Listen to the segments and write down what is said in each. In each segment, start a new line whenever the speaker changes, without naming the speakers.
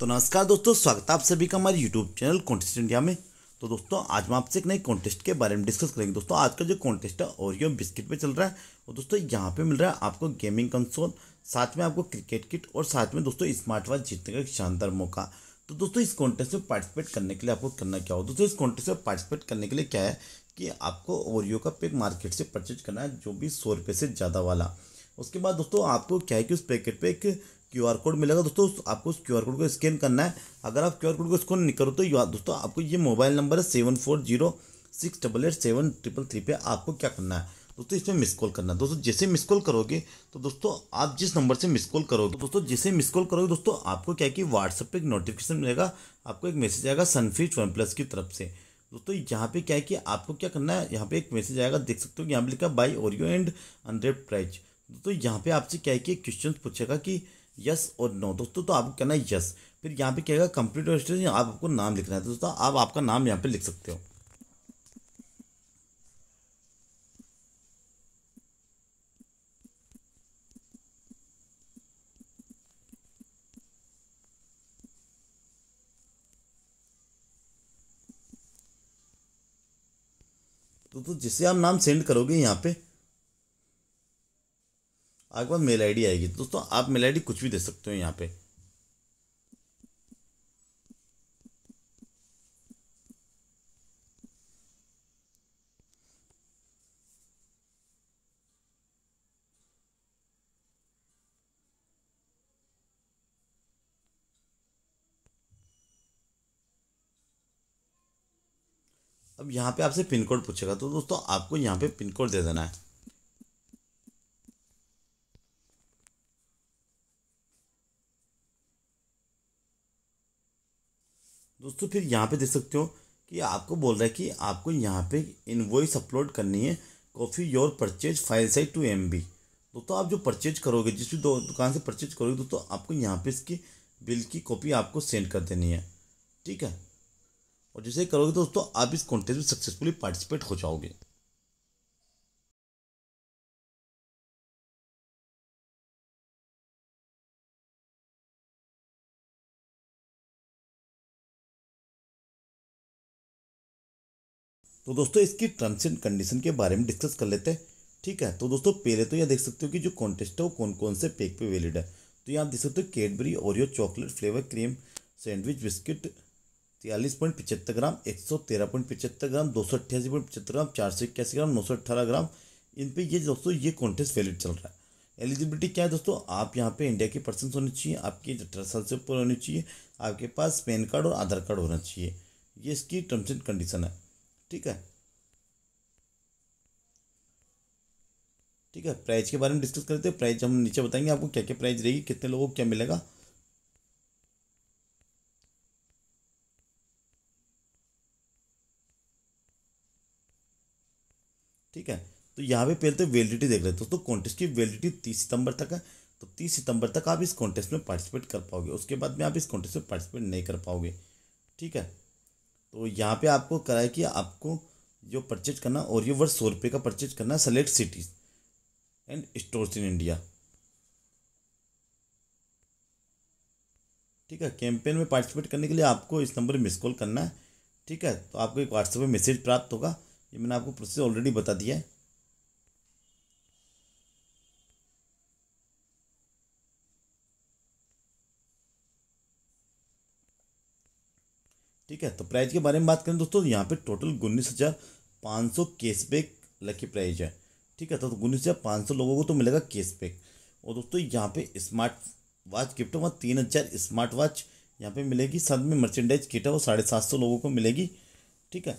तो नमस्कार दोस्तों स्वागत है आप सभी का हमारे यूट्यूब चैनल कॉन्टेस्ट इंडिया में तो दोस्तों आज हम आपसे एक नए कॉन्टेस्ट के बारे में डिस्कस करेंगे दोस्तों आज का जो कॉन्टेस्ट है ओरियो बिस्किट पे चल रहा है और दोस्तों यहाँ पे मिल रहा है आपको गेमिंग कंसोल साथ में आपको क्रिकेट किट और साथ में दोस्तों स्मार्ट वॉच जीतने का एक शानदार मौका तो दोस्तों इस कॉन्टेस्ट में पार्टिसिपेट करने के लिए आपको करना क्या हो दोस्तों इस कॉन्टेस्ट में पार्टिसिपेट करने के लिए क्या है कि आपको ओरियो का पैक मार्केट से परचेज करना है जो भी सौ रुपये से ज़्यादा वाला उसके बाद दोस्तों आपको क्या है कि उस पैकेट पे एक क्यू आर कोड मिलेगा दोस्तों आपको उस क्यू आर कोड को स्कैन करना है अगर आप क्यू आर कोड को स्कैन नहीं करो तो दोस्तों आपको ये मोबाइल नंबर है seven four zero six double eight seven triple three पे आपको क्या करना है दोस्तों इसमें मिस कॉल करना है दोस्तों जैसे मिस कॉल करोगे तो दोस्तों आप जिस नंबर से मिस कॉल करोगे तो दोस्तों जैसे मिस कॉल करोगे दोस्तों आपको क्या कि व्हाट्सएप पर एक नोटिफिकेशन मिलेगा आपको एक मैसेज आएगा सनफीच वन प्लस की तरफ से दोस्तों यहाँ पे क्या है कि आपको क्या करना है यहाँ पे एक मैसेज आएगा देख सकते हो यहाँ पे लिखा buy Oreo and unwrap prize दोस्तों यहाँ पे आपसे क्या है कि क्वेश्चन पूछेगा कि यस और नो दोस्तों तो आपको कहना है यस फिर यहाँ पे कहेगा कंप्लीट रजिस्ट्रेशन आप आपको नाम लिखना है दोस्तों आप आपका नाम यहाँ पे लिख सकते हो तो, तो जिसे आप नाम सेंड करोगे यहाँ पे आपके पास मेल आईडी आएगी दोस्तों आप मेल आईडी कुछ भी दे सकते हो यहाँ पे अब यहाँ पे आपसे पिन कोड पूछेगा तो दोस्तों आपको यहाँ पे पिन कोड दे देना है दोस्तों फिर यहाँ पे देख सकते हो कि आपको बोल रहा है कि आपको यहाँ पे इनवॉइस अपलोड करनी है copy your purchase file size two M B दोस्तों आप जो परचेज करोगे जिस भी दुकान से परचेज करोगे दोस्तों आपको यहाँ पे इसकी बिल की कॉपी आपको सेंड कर देनी है ठीक है और जैसे करोगे दोस्तों आप इस कॉन्टेस्ट में सक्सेसफुली पार्टिसिपेट हो जाओगे तो दोस्तों इसकी टर्म्स एंड कंडीशन के बारे में डिस्कस कर लेते हैं ठीक है तो दोस्तों पहले तो यहाँ देख सकते हो कि जो कॉन्टेस्ट है वो कौन कौन से पैक पे वैलिड है तो यहाँ देख सकते हो Cadbury Oreo chocolate flavour cream sandwich biscuit तियालीस पॉइंट पचहत्तर ग्राम एक सौ तेरह पॉइंट पचहत्तर ग्राम दो सौ अट्ठासी पॉइंट पचहत्तर ग्राम चार सौ इक्यासी ग्राम नौ सौ अट्ठारह ग्राम इन पर ये दोस्तों ये कॉन्टेस्ट वैलिड चल रहा है एलिजिबिलिटी क्या है दोस्तों आप यहाँ पे इंडिया के पर्सन होने चाहिए आपकी अठारह साल से ऊपर होनी चाहिए आपके पास पैन कार्ड और आधार कार्ड होना चाहिए ये इसकी टर्म्स एंड कंडीशन है ठीक है ठीक है प्राइस के बारे में डिस्कस करते हैं प्राइस हम नीचे बताएंगे आपको क्या क्या प्राइस रहेगी कितने लोगों को क्या मिलेगा ठीक है तो यहाँ पे पहले तो वैलिडिटी देख रहे हैं दोस्तों कॉन्टेस्ट की वैलिडिटी तीस सितंबर तक है तो तीस सितंबर तक आप इस कॉन्टेस्ट में पार्टिसिपेट कर पाओगे उसके बाद में आप इस कॉन्टेस्ट में पार्टिसिपेट नहीं कर पाओगे ठीक है तो यहाँ पे आपको कराया कि आपको जो परचेज करना और ये वर्ष सौ रुपये का परचेज करना select cities and stores in India ठीक है कैंपेन में पार्टिसिपेट करने के लिए आपको इस नंबर पर मिस कॉल करना है ठीक है तो आपको एक व्हाट्सएप पर मैसेज प्राप्त होगा ये मैंने आपको प्रोसेस ऑलरेडी बता दिया है ठीक है तो प्राइज के बारे में बात करें दोस्तों तो यहाँ पे टोटल उन्नीस हज़ार पाँच सौ कैशबैक लकी प्राइज है ठीक है तो उन्नीस हज़ार पाँच सौ लोगों को तो मिलेगा कैशबैक और दोस्तों यहाँ पे स्मार्ट वॉच गिफ्ट वहाँ तीन हज़ार स्मार्ट वॉच यहाँ पे मिलेगी साथ में मर्चेंडाइज किट है वो साढ़े सात सौ लोगों को मिलेगी ठीक है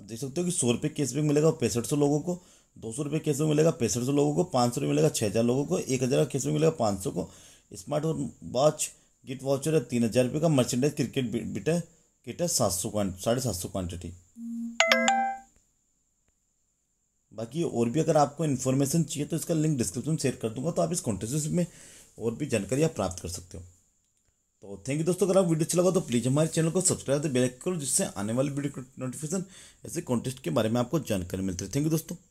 आप देख सकते हो कि सौ रुपये कैशबैक मिलेगा पैंसठ सौ लोगों को दो सौ रुपये कैशबैक मिलेगा पैंसठ सौ लोगों को पाँच सौ रुपये मिलेगा छः हज़ार लोगों को एक हज़ार का कैशबैक मिलेगा पाँच सौ को स्मार्ट वॉच गिट वाउचर है तीन हज़ार रुपये का मर्चेंडाइज क्रिकेट बिट है किट है सात सौ साढ़े सात सौ क्वान्टिटी बाकी और भी अगर आपको इन्फॉर्मेशन चाहिए तो इसका लिंक डिस्क्रिप्शन में शेयर कर दूंगा तो आप इस कॉन्टेस्ट में और भी जानकारी आप प्राप्त कर सकते हो तो थैंक यू दोस्तों अगर आप वीडियो अच्छा लगा तो प्लीज़ हमारे चैनल को सब्सक्राइब तो बेल करो जिससे आने वाली वीडियो नोटिफिकेशन ऐसे कॉन्टेस्ट के बारे में आपको जानकारी मिलती है थैंक यू दोस्तों